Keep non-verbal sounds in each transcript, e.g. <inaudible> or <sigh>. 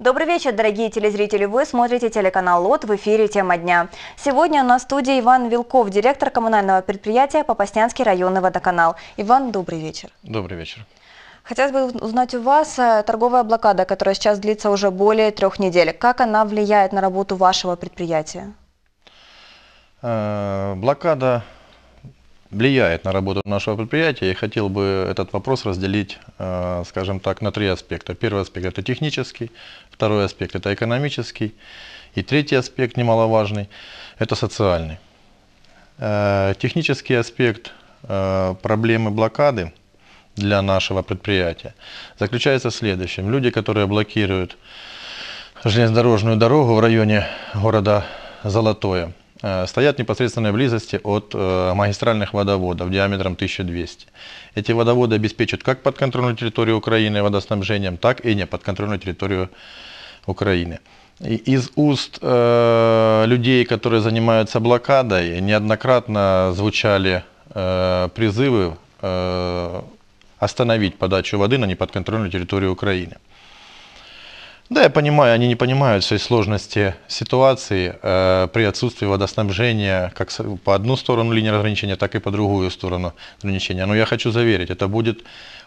Добрый вечер, дорогие телезрители. Вы смотрите телеканал ЛОТ в эфире «Тема дня». Сегодня у нас в студии Иван Вилков, директор коммунального предприятия Попаснянский районный водоканал. Иван, добрый вечер. Добрый вечер. Хотелось бы узнать у вас э, торговая блокада, которая сейчас длится уже более трех недель. Как она влияет на работу вашего предприятия? Э, блокада влияет на работу нашего предприятия. Я хотел бы этот вопрос разделить, э, скажем так, на три аспекта. Первый аспект – это технический, второй аспект – это экономический, и третий аспект, немаловажный, это социальный. Э, технический аспект э, проблемы блокады для нашего предприятия заключается в следующем. Люди, которые блокируют железнодорожную дорогу в районе города Золотое – Э, стоят в непосредственной близости от э, магистральных водоводов диаметром 1200. Эти водоводы обеспечат как подконтрольную территорию Украины водоснабжением, так и не подконтрольную территорию Украины. Из уст э, людей, которые занимаются блокадой, неоднократно звучали э, призывы э, остановить подачу воды на неподконтрольную территорию Украины. Да, я понимаю, они не понимают всей сложности ситуации э, при отсутствии водоснабжения как по одну сторону линии разграничения, так и по другую сторону разграничения. Но я хочу заверить, это будет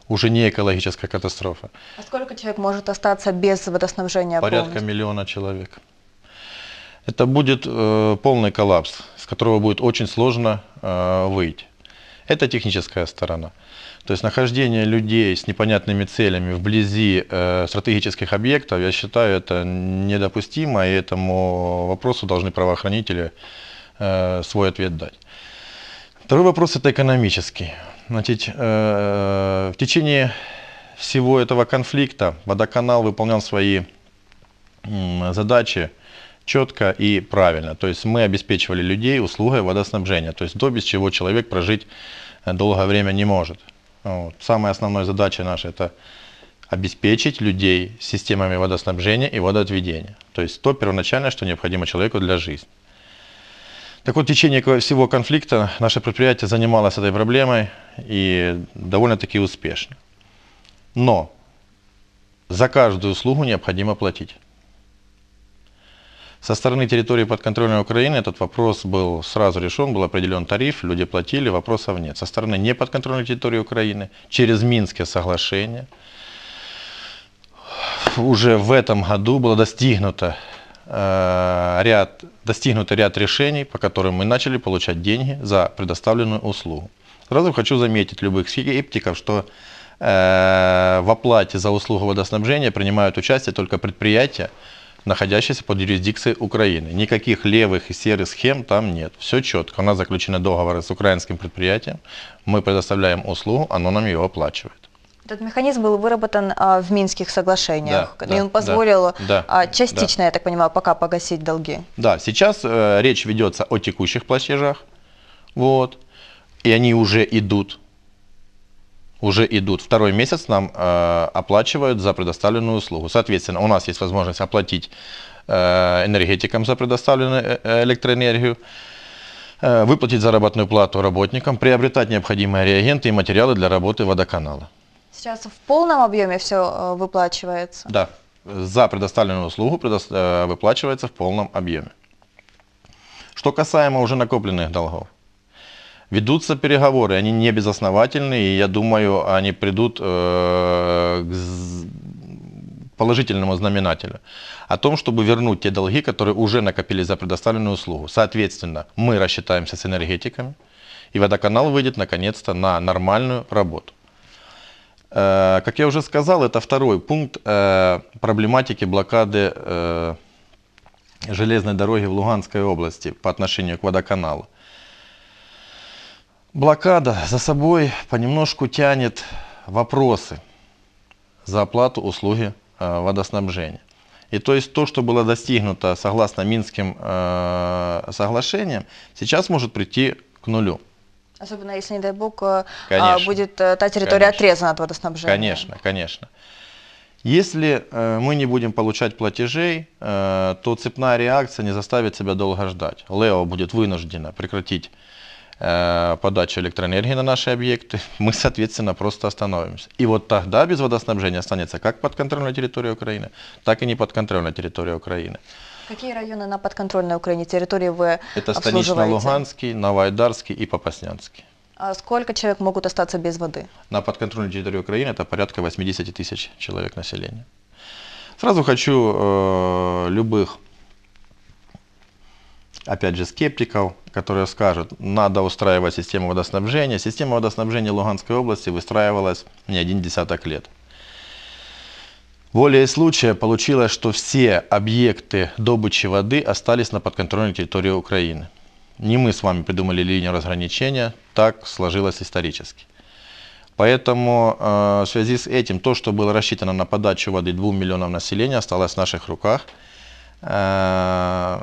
уже не экологическая катастрофа. А сколько человек может остаться без водоснабжения? Порядка полностью? миллиона человек. Это будет э, полный коллапс, с которого будет очень сложно э, выйти. Это техническая сторона. То есть нахождение людей с непонятными целями вблизи э, стратегических объектов, я считаю, это недопустимо, и этому вопросу должны правоохранители э, свой ответ дать. Второй вопрос – это экономический. Значит, э, в течение всего этого конфликта водоканал выполнял свои задачи четко и правильно. То есть мы обеспечивали людей услугой водоснабжения, то есть то, без чего человек прожить э, долгое время не может. Вот. Самая основная задача наша – это обеспечить людей системами водоснабжения и водоотведения. То есть то первоначальное, что необходимо человеку для жизни. Так вот, в течение всего конфликта наше предприятие занималось этой проблемой и довольно-таки успешно. Но за каждую услугу необходимо платить. Со стороны территории подконтрольной Украины этот вопрос был сразу решен, был определен тариф, люди платили, вопросов нет. Со стороны неподконтрольной территории Украины через Минское соглашение уже в этом году было достигнуто э, ряд, достигнуто ряд решений, по которым мы начали получать деньги за предоставленную услугу. Сразу хочу заметить любых скептиков, что э, в оплате за услугу водоснабжения принимают участие только предприятия, находящийся под юрисдикцией Украины. Никаких левых и серых схем там нет. Все четко. У нас заключены договоры с украинским предприятием. Мы предоставляем услугу, оно нам ее оплачивает. Этот механизм был выработан а, в Минских соглашениях, да, и он позволил да, а, частично, да. я так понимаю, пока погасить долги. Да, сейчас э, речь ведется о текущих платежах, вот, и они уже идут уже идут. Второй месяц нам э, оплачивают за предоставленную услугу. Соответственно, у нас есть возможность оплатить э, энергетикам за предоставленную э, э, электроэнергию, э, выплатить заработную плату работникам, приобретать необходимые реагенты и материалы для работы водоканала. Сейчас в полном объеме все э, выплачивается? Да, за предоставленную услугу предо... выплачивается в полном объеме. Что касаемо уже накопленных долгов. Ведутся переговоры, они не безосновательны, и я думаю, они придут э, к положительному знаменателю. О том, чтобы вернуть те долги, которые уже накопили за предоставленную услугу. Соответственно, мы рассчитаемся с энергетиками, и водоканал выйдет наконец-то на нормальную работу. Э, как я уже сказал, это второй пункт э, проблематики блокады железной дороги в Луганской области по отношению к водоканалу. Блокада за собой понемножку тянет вопросы за оплату услуги э, водоснабжения. И то есть то, что было достигнуто согласно Минским э, соглашениям, сейчас может прийти к нулю. Особенно если, не дай бог, э, конечно, а, будет та территория конечно. отрезана от водоснабжения. Конечно, конечно. Если мы не будем получать платежей, то цепная реакция не заставит себя долго ждать. Лео будет вынуждена прекратить Э, подачи электроэнергии на наши объекты, мы, соответственно, просто остановимся. И вот тогда без водоснабжения останется как подконтрольная территория Украины, так и не подконтрольная территория Украины. Какие районы на подконтрольной Украине территории вы Это Станично-Луганский, Новоайдарский и Попаснянский. А сколько человек могут остаться без воды? На подконтрольной территории Украины это порядка 80 тысяч человек населения. Сразу хочу э, любых опять же, скептиков, которые скажут, надо устраивать систему водоснабжения. Система водоснабжения Луганской области выстраивалась не один десяток лет. Волей случая получилось, что все объекты добычи воды остались на подконтрольной территории Украины. Не мы с вами придумали линию разграничения, так сложилось исторически. Поэтому э, в связи с этим то, что было рассчитано на подачу воды 2 миллионам населения, осталось в наших руках. Э,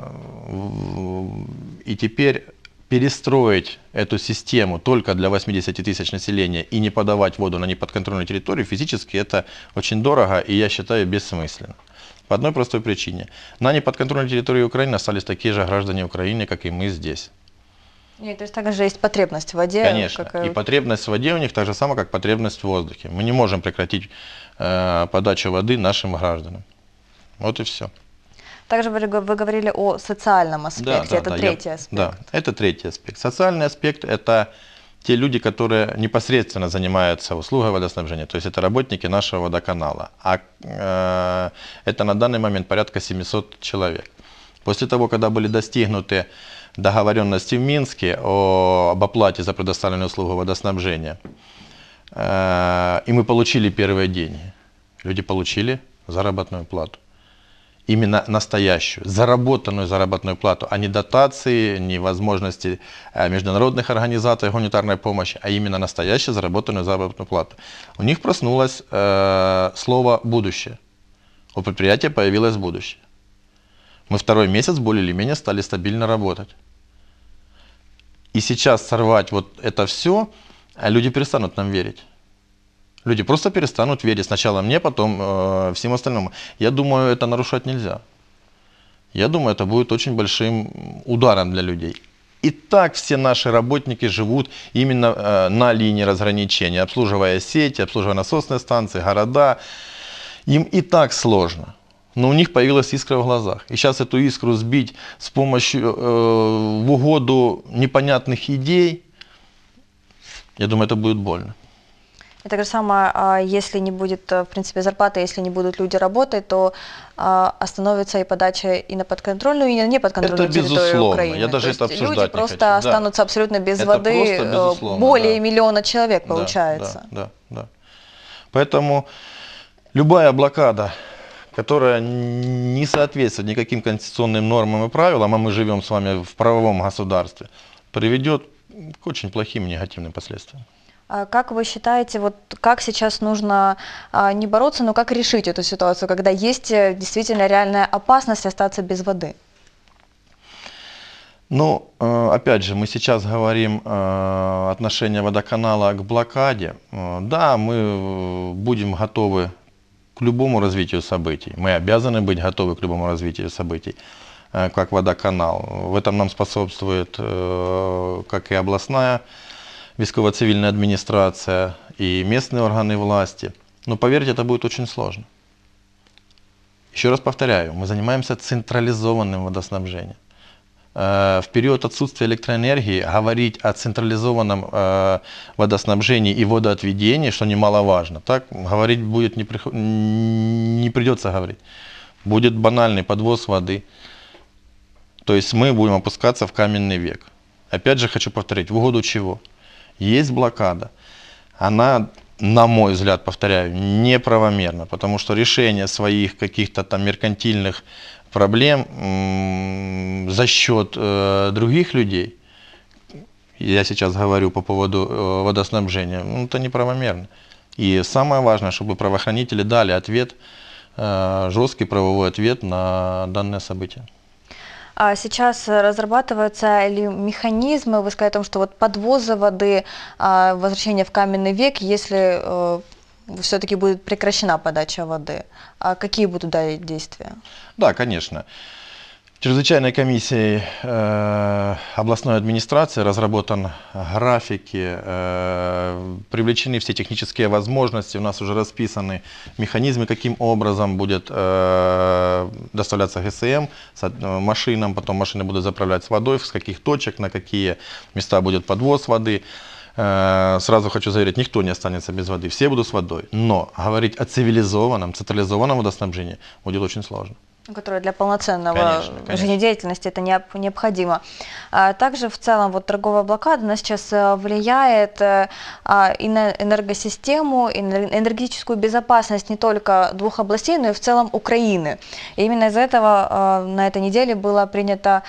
и теперь перестроить эту систему только для 80 тысяч населения и не подавать воду на неподконтрольную территорию физически это очень дорого и я считаю бессмысленно. По одной простой причине. На неподконтрольной территории Украины остались такие же граждане Украины, как и мы здесь. Нет, ну то есть также есть потребность в воде. Конечно. Как... И потребность в воде у них так же самая, как потребность в воздухе. Мы не можем прекратить э, подачу воды нашим гражданам. Вот и все. Также вы, вы говорили о социальном аспекте, да, да, это да, третий я, аспект. Да, это третий аспект. Социальный аспект – это те люди, которые непосредственно занимаются услугой водоснабжения, то есть это работники нашего водоканала, а э, это на данный момент порядка 700 человек. После того, когда были достигнуты договоренности в Минске о, об оплате за предоставленную услугу водоснабжения, э, и мы получили первые деньги, люди получили заработную плату именно настоящую, заработанную заработную плату, а не дотации, не возможности э, международных организаций гуманитарной помощи, а именно настоящую заработанную заработную плату. У них проснулось э, слово «будущее». У предприятия появилось будущее. Мы второй месяц более или менее стали стабильно работать. И сейчас сорвать вот это все, э, люди перестанут нам верить. Люди просто перестанут верить сначала мне, потом э, всем остальным. Я думаю, это нарушать нельзя. Я думаю, это будет очень большим ударом для людей. И так все наши работники живут именно э, на линии разграничения, обслуживая сети, обслуживая насосные станции, города. Им и так сложно. Но у них появилась искра в глазах. И сейчас эту искру сбить с помощью, э, в угоду непонятных идей, я думаю, это будет больно. Это же самое, а, если не будет, э, в принципе, зарплаты, если не будут люди работать, то а, остановится и подача и на подконтрольную, и на неподконтрольную это территорию безусловно. Украины. Я даже то это обсуждать люди не просто хочу. останутся да. абсолютно без это воды. Э, более да. миллиона человек получается. Да, да, да. да. Поэтому любая блокада которая не соответствует никаким конституционным нормам и правилам, а мы живем с вами в правовом государстве, приведет к очень плохим негативным последствиям. А как вы считаете, вот как сейчас нужно а, не бороться, но как решить эту ситуацию, когда есть э, действительно реальная опасность остаться без воды? Ну, э, опять же, мы сейчас говорим э, отношение водоканала к блокаде. Да, мы будем готовы к любому развитию событий. Мы обязаны быть готовы к любому развитию событий, как водоканал. В этом нам способствует как и областная військово-цивильная администрация и местные органы власти. Но ну, поверьте, это будет очень сложно. Еще раз повторяю, мы занимаемся централизованным водоснабжением. В период отсутствия электроэнергии говорить о централизованном водоснабжении и водоотведении, что немаловажно, так говорить будет не, приход... не придется говорить. Будет банальный подвоз воды. То есть мы будем опускаться в каменный век. Опять же хочу повторить, в угоду чего? есть блокада, она, на мой взгляд, повторяю, неправомерна, потому что решение своих каких-то там меркантильных проблем за счет э, других людей, я сейчас говорю по поводу э, водоснабжения, ну, это неправомерно. И самое важное, чтобы правоохранители дали ответ, э, жесткий правовой ответ на данное событие. А сейчас разрабатываются ли механизмы, вы сказали о том, что вот подвоза воды, а, возвращение в каменный век, если э, все-таки будет прекращена подача воды. А какие будут далее действия? Да, Конечно. Чрезвычайной комиссией э, областной администрации разработан графики, э, привлечены все технические возможности, у нас уже расписаны механизмы, каким образом будет э, доставляться ГСМ с, э, машинам, потом машины будут заправлять с водой, с каких точек, на какие места будет подвоз воды. Э, сразу хочу заверить, никто не останется без воды, все будут с водой. Но говорить о цивилизованном, централизованном водоснабжении будет очень сложно. Ну, которое для полноценного конечно, конечно. жизнедеятельности это не, необходимо. А также в целом вот торговая блокада она сейчас э, влияет э, а, и на энергосистему, и на энергетическую безопасность не только двух областей, но и в целом Украины. И именно из-за этого э, на этой неделе было принято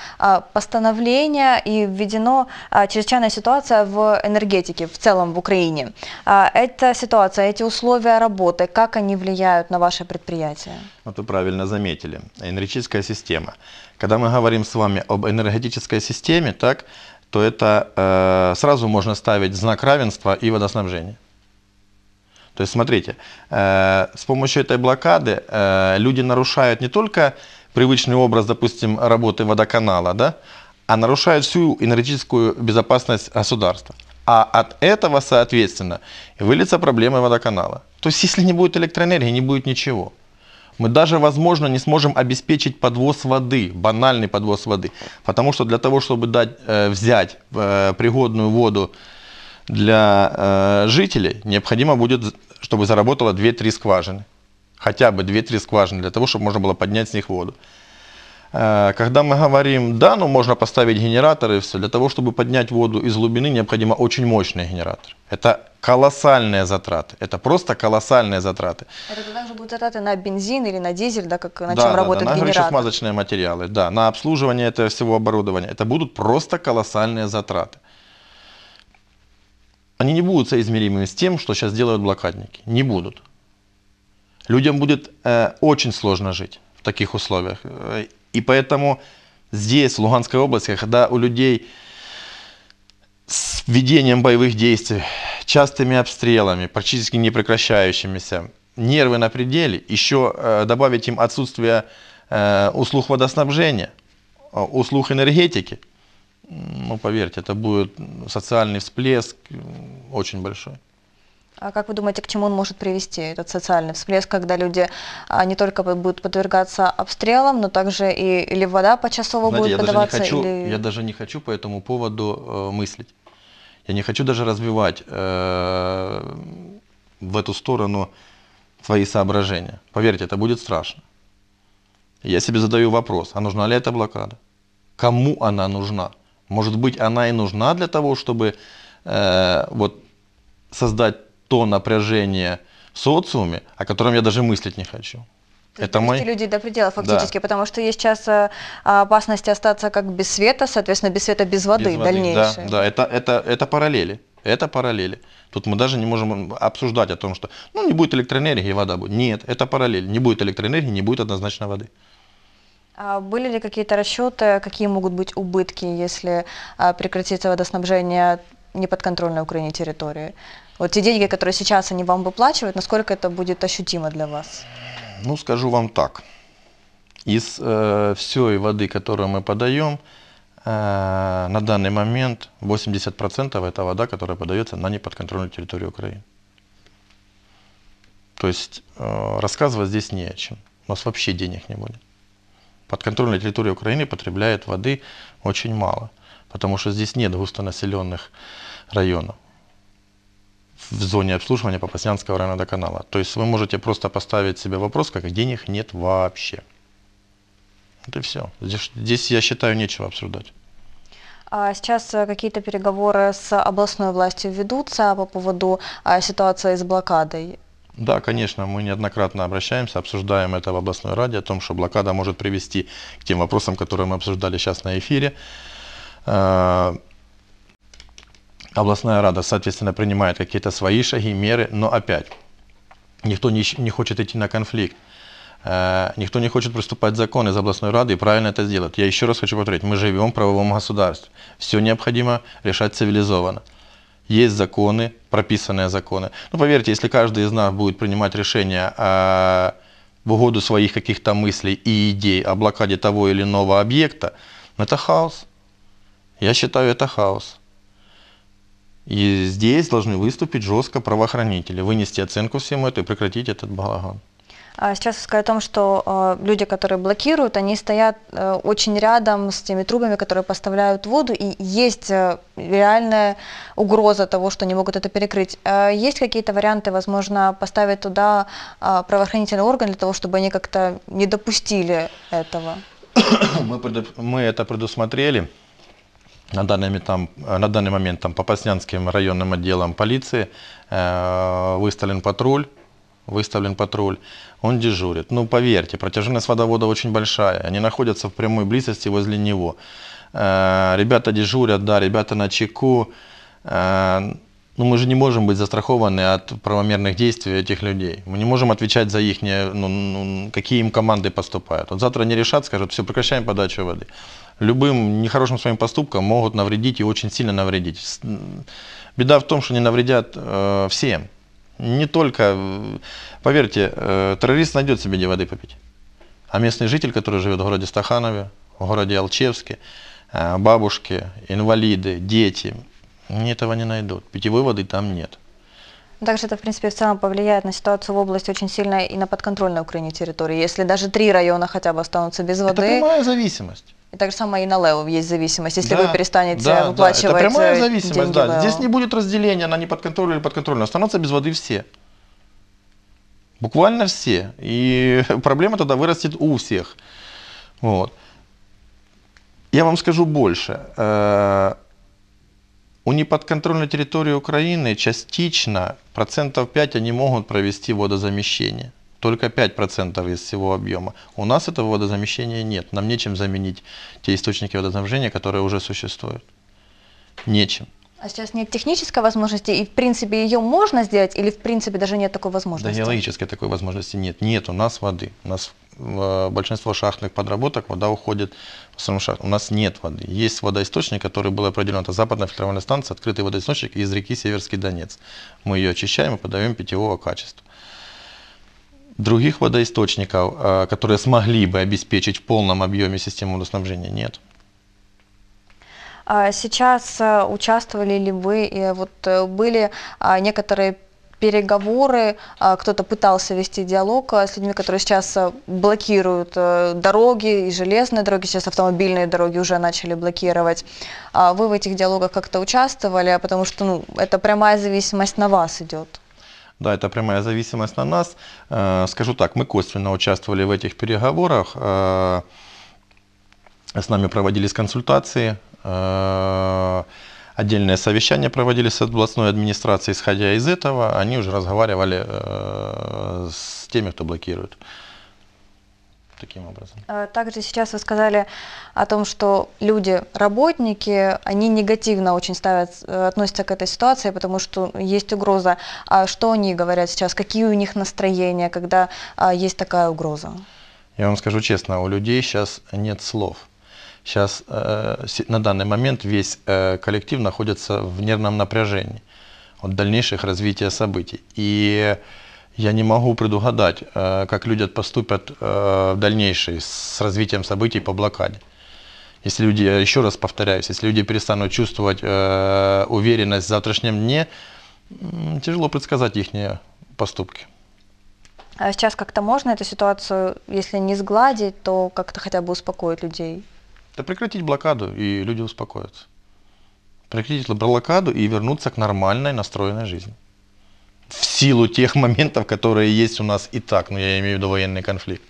постановление и введено чрезвычайная ситуация в энергетике в целом в Украине. эта ситуация, эти условия работы, как они влияют на ваше предприятие? Вот ну, вы правильно заметили энергетическая система. Когда мы говорим с вами об энергетической системе, так, то это э, сразу можно ставить знак равенства и водоснабжения. То есть смотрите, э, с помощью этой блокады э, люди нарушают не только привычный образ, допустим, работы водоканала, да, а нарушают всю энергетическую безопасность государства. А от этого, соответственно, выльется проблема водоканала. То есть, если не будет электроэнергии, не будет ничего. Мы даже, возможно, не сможем обеспечить подвоз воды, банальный подвоз воды. Потому что для того, чтобы дать, э, взять э, пригодную воду для э, жителей, необходимо будет, чтобы заработало 2-3 скважины. Хотя бы 2-3 скважины для того, чтобы можно было поднять с них воду. Э, когда мы говорим, да, ну можно поставить генераторы все, для того, чтобы поднять воду из глубины, необходимо очень мощный генератор. Это колоссальные затраты. Это просто колоссальные затраты. Это тогда уже будут затраты на бензин или на дизель, да, как на да, чем да, работает да, на генератор. смазочные материалы, да, на обслуживание этого всего оборудования. Это будут просто колоссальные затраты. Они не будут соизмеримыми с тем, что сейчас делают блокадники. Не будут. Людям будет э, очень сложно жить в таких условиях. Э, и поэтому здесь, в Луганской области, когда у людей с ведением боевых действий, частыми обстрелами, практически не прекращающимися, нервы на пределе, еще э, добавить им отсутствие э, услуг водоснабжения, э, услуг энергетики, ну, поверьте, это будет социальный всплеск очень большой. А Как вы думаете, к чему он может привести, этот социальный всплеск, когда люди а, не только будут подвергаться обстрелам, но также и или вода почасово Знаете, будет я подаваться? Даже не хочу, или... Я даже не хочу по этому поводу э, мыслить. Я не хочу даже развивать э, в эту сторону свои соображения. Поверьте, это будет страшно. Я себе задаю вопрос, а нужна ли эта блокада? Кому она нужна? Может быть, она и нужна для того, чтобы э, вот создать то напряжение в социуме, о котором я даже мыслить не хочу. это мы... людей до предела фактически, да. потому что есть сейчас э, опасность остаться как без света, соответственно, без света, без воды, воды дальнейшее. Да, да, это, это, это параллели, это параллели. Тут мы даже не можем обсуждать о том, что ну, не будет электроэнергии, вода будет. Нет, это параллель. Не будет электроэнергии, не будет однозначно воды. А были ли какие-то расчеты, какие могут быть убытки, если а, прекратится водоснабжение неподконтрольной Украине территории? Вот те деньги, которые сейчас они вам выплачивают, насколько это будет ощутимо для вас? Ну, скажу вам так. Из э, всей воды, которую мы подаем, э, на данный момент 80% это вода, которая подается на неподконтрольную территорию Украины. То есть э, рассказывать здесь не о чем. У нас вообще денег не будет. Подконтрольная территория Украины потребляет воды очень мало – потому что здесь нет густонаселенных районов в зоне обслуживания Попаснянского канала. То есть вы можете просто поставить себе вопрос, как денег нет вообще. Это все. Здесь, здесь, я считаю, нечего обсуждать. А сейчас э, какие-то переговоры с областной властью ведутся по поводу а, ситуации с блокадой? Да, конечно, мы неоднократно обращаемся, обсуждаем это в областной раде, о том, что блокада может привести к тем вопросам, которые мы обсуждали сейчас на эфире. Э, областная рада, соответственно, принимает какие-то свои шаги, меры, но опять никто не, не хочет идти на конфликт. Э, никто не хочет приступать к закону из областной рады и правильно это сделать. Я еще раз хочу повторить, мы живем в правовом государстве. Все необходимо решать цивилизованно. Есть законы, прописанные законы. Ну поверьте, если каждый из нас будет принимать решение о, в угоду своих каких-то мыслей и идей о блокаде того или иного объекта, ну, это хаос. Я считаю, это хаос. И здесь должны выступить жестко правоохранители, вынести оценку всему это и прекратить этот балаган. А сейчас вы сказали о том, что э, люди, которые блокируют, они стоят э, очень рядом с теми трубами, которые поставляют воду, и есть э, реальная угроза того, что они могут это перекрыть. Э, есть какие-то варианты, возможно, поставить туда э, правоохранительный орган для того, чтобы они как-то не допустили этого? <coughs> Мы, предо... Мы это предусмотрели. На данный, там, э, на данный момент там, по Паснянским районным отделам полиции э, выставлен патруль, выставлен патруль, он дежурит. Ну, поверьте, протяженность водовода очень большая, они находятся в прямой близости возле него. Э, ребята дежурят, да, ребята на чеку. Э, ну, мы же не можем быть застрахованы от правомерных действий этих людей. Мы не можем отвечать за их, ну, ну, какие им команды поступают. Вот завтра они решат, скажут, все, прекращаем подачу воды любым нехорошим своим поступком могут навредить и очень сильно навредить. Беда в том, что они навредят э, все. Не только, э, поверьте, э, террорист найдет себе где воды попить. А местный житель, который живет в городе Стаханове, в городе Алчевске, э, бабушки, инвалиды, дети, они этого не найдут. Питьевой воды там нет. Ну, также это, в принципе, в целом повлияет на ситуацию в области очень сильно и на подконтрольной Украине территории. Если даже три района хотя бы останутся без воды... Это прямая зависимость. И так же самое и на Лео есть зависимость. Если да, вы перестанете да, выплачивать да. Это э, прямая зависимость, да. Лео. Здесь не будет разделения на неподконтрольную или подконтрольную. Останутся без воды все. Буквально все. И <laughs> проблема тогда вырастет у всех. Вот. Я вам скажу больше. Э, у неподконтрольной территории Украины частично процентов 5 они могут провести водозамещение только 5% из всего объема. У нас этого водозамещения нет. Нам нечем заменить те источники водоснабжения, которые уже существуют. Нечем. А сейчас нет технической возможности, и в принципе ее можно сделать, или в принципе даже нет такой возможности? Да геологической такой возможности нет. Нет у нас воды. У нас э, большинство шахтных подработок вода уходит в основном шахт. У нас нет воды. Есть водоисточник, который был определен. Это западная фильтровальная станция, открытый водоисточник из реки Северский Донец. Мы ее очищаем и подаем питьевого качества. Других водоисточников, э, которые смогли бы обеспечить в полном объеме систему водоснабжения, нет. А сейчас э, участвовали ли вы, э, вот были а, некоторые переговоры, а, кто-то пытался вести диалог с людьми, которые сейчас блокируют дороги и железные дороги, сейчас автомобильные дороги уже начали блокировать. Вы в этих диалогах как-то участвовали, потому что ну, это прямая зависимость на вас идет? Да, это прямая зависимость на нас. Э, скажу так, мы косвенно участвовали в этих переговорах. Э, с нами проводились консультации, э, отдельное совещание проводили с областной администрацией. Исходя из этого, они уже разговаривали с теми, кто блокирует таким образом. Э, также сейчас вы сказали о том, что люди, работники, они негативно очень ставят, э, относятся к этой ситуации, потому что есть угроза. А что они говорят сейчас? Какие у них настроения, когда а, есть такая угроза? Я вам скажу честно, у людей сейчас нет слов. Сейчас э, на данный момент весь коллектив находится в нервном напряжении от дальнейших развития событий. И я не могу предугадать, э, как люди поступят э, в дальнейшем с развитием событий по блокаде. Если люди, еще раз повторяюсь, если люди перестанут чувствовать э, уверенность в завтрашнем дне, тяжело предсказать их поступки. А сейчас как-то можно эту ситуацию, если не сгладить, то как-то хотя бы успокоить людей? Да прекратить блокаду, и люди успокоятся. Прекратить блокаду и вернуться к нормальной настроенной жизни в силу тех моментов, которые есть у нас и так, но ну, я имею в виду военный конфликт.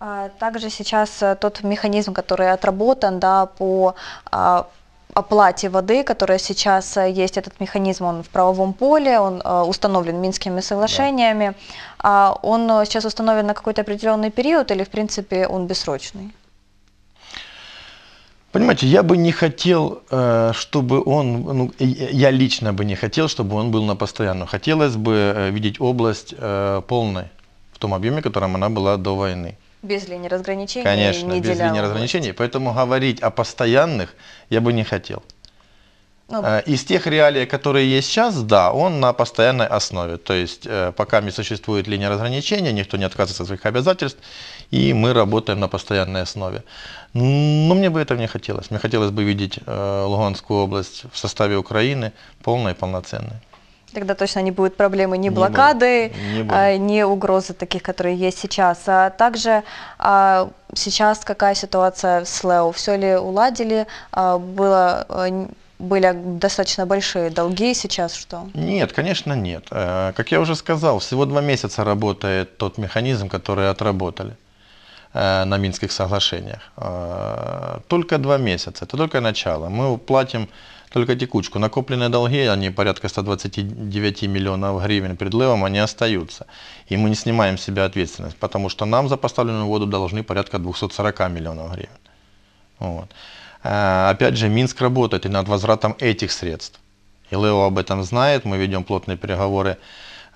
А, также сейчас э, тот механизм, который отработан да, по а, оплате воды, которая сейчас э, есть, этот механизм, он в правовом поле, он э, установлен Минскими соглашениями, да. А он сейчас установлен на какой-то определенный период или, в принципе, он бессрочный? Понимаете, я бы не хотел, э, чтобы он, ну, я лично бы не хотел, чтобы он был на постоянную. Хотелось бы э, видеть область э, полной, в том объеме, в котором она была до войны. Без линии разграничений? Конечно, без линии область. разграничений. Поэтому говорить о постоянных я бы не хотел. Ну, Из тех реалий, которые есть сейчас, да, он на постоянной основе. То есть, пока не существует линия разграничения, никто не отказывается от своих обязательств, и мы работаем на постоянной основе. Но мне бы этого не хотелось. Мне хотелось бы видеть э, Луганскую область в составе Украины полной и полноценной. Тогда точно не будет проблемы ни блокады, не а, будет. ни угрозы таких, которые есть сейчас. А также а сейчас какая ситуация с Лео? Все ли уладили? А было э, были достаточно большие долги сейчас, что? Нет, конечно нет. Э, как я уже сказал, всего два месяца работает тот механизм, который отработали. Э, на Минских соглашениях. Э, только два месяца, это только начало. Мы платим только текучку. Накопленные долги, они порядка 129 миллионов гривен перед левом, они остаются. И мы не снимаем с себя ответственность, потому что нам за поставленную воду должны порядка 240 миллионов гривен. Вот. Э, опять же, Минск работает и над возвратом этих средств. И Лео об этом знает, мы ведем плотные переговоры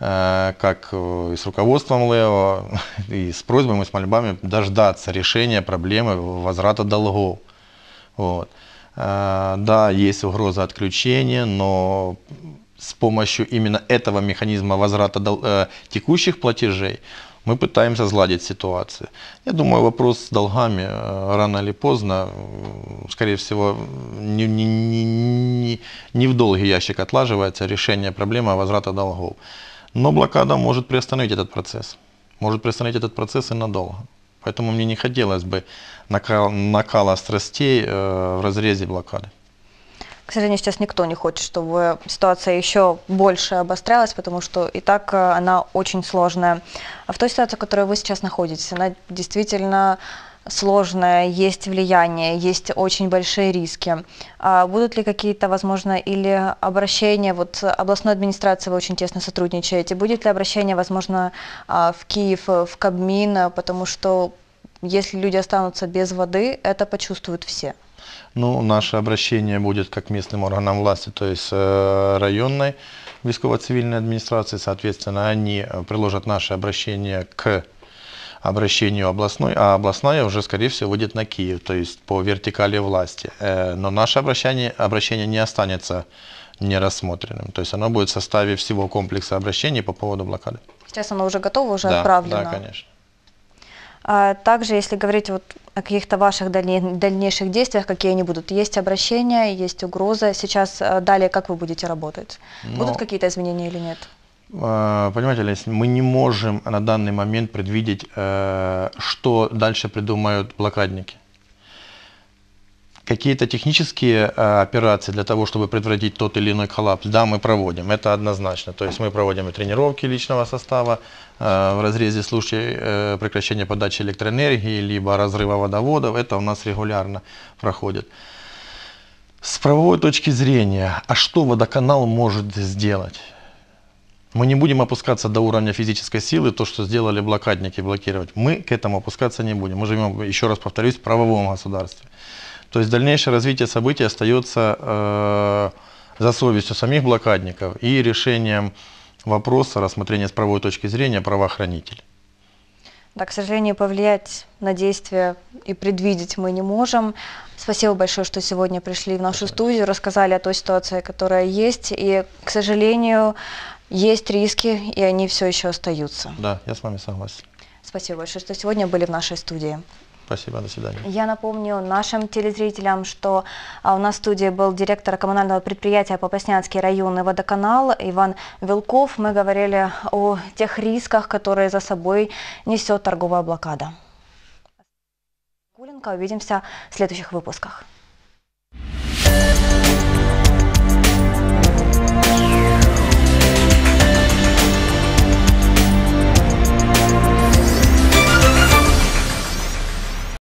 Э, как э, и с руководством Лео, <laughs> и с просьбами, и с мольбами дождаться решения проблемы возврата долгов. Вот. Э, да, есть угроза отключения, но с помощью именно этого механизма возврата дол- текущих платежей мы пытаемся сгладить ситуацию. Я думаю, вопрос с долгами рано или поздно, скорее всего, не, не, не, не в долгий ящик отлаживается решение проблемы возврата долгов. Но блокада может приостановить этот процесс. Может приостановить этот процесс и надолго. Поэтому мне не хотелось бы накал, накала страстей э, в разрезе блокады. К сожалению, сейчас никто не хочет, чтобы ситуация еще больше обострялась, потому что и так э, она очень сложная. А в той ситуации, в которой вы сейчас находитесь, она действительно сложное, есть влияние, есть очень большие риски. А будут ли какие-то, возможно, или обращения, вот областной администрации вы очень тесно сотрудничаете, будет ли обращение, возможно, а, в Киев, в Кабмин, потому что если люди останутся без воды, это почувствуют все. Ну, наше обращение будет как местным органам власти, то есть э, районной військово-цивильной администрации, соответственно, они э, приложат наше обращение к обращению областной, а областная уже, скорее всего, выйдет на Киев, то есть по вертикали власти. Э, но наше обращение, обращение не останется нерассмотренным, то есть оно будет в составе всего комплекса обращений по поводу блокады. Сейчас оно уже готово, уже да, отправлено? Да, конечно. А также, если говорить вот о каких-то ваших дальнейших действиях, какие они будут? Есть обращения, есть угроза. Сейчас э, далее как вы будете работать? Ну, будут какие-то изменения или нет? А, понимаете, Олесь, мы не можем на данный момент предвидеть, э, что дальше придумают блокадники. Какие-то технические э, операции для того, чтобы предотвратить тот или иной коллапс, да, мы проводим, это однозначно. То есть мы проводим и тренировки личного состава э, в разрезе случаев прекращения подачи электроэнергии, либо разрыва водоводов, это у нас регулярно проходит. С правовой точки зрения, а что водоканал может сделать? Мы не будем опускаться до уровня физической силы, то, что сделали блокадники, блокировать. Мы к этому опускаться не будем. Мы живем, еще раз повторюсь, в правовом государстве. То есть дальнейшее развитие событий остается э, за совестью самих блокадников и решением вопроса рассмотрения с правовой точки зрения правоохранителей. Да, к сожалению, повлиять на действия и предвидеть мы не можем. Спасибо большое, что сегодня пришли в нашу студию, рассказали о той ситуации, которая есть. И, к сожалению, есть риски, и они все еще остаются. Да, я с вами согласен. Спасибо большое, что сегодня были в нашей студии. Спасибо, до свидания. Я напомню нашим телезрителям, что а, у нас в студии был директор коммунального предприятия Попаснянский районный водоканал Иван Вилков. Мы говорили о тех рисках, которые за собой несет торговая блокада. Куленко, увидимся в следующих выпусках. Thank you.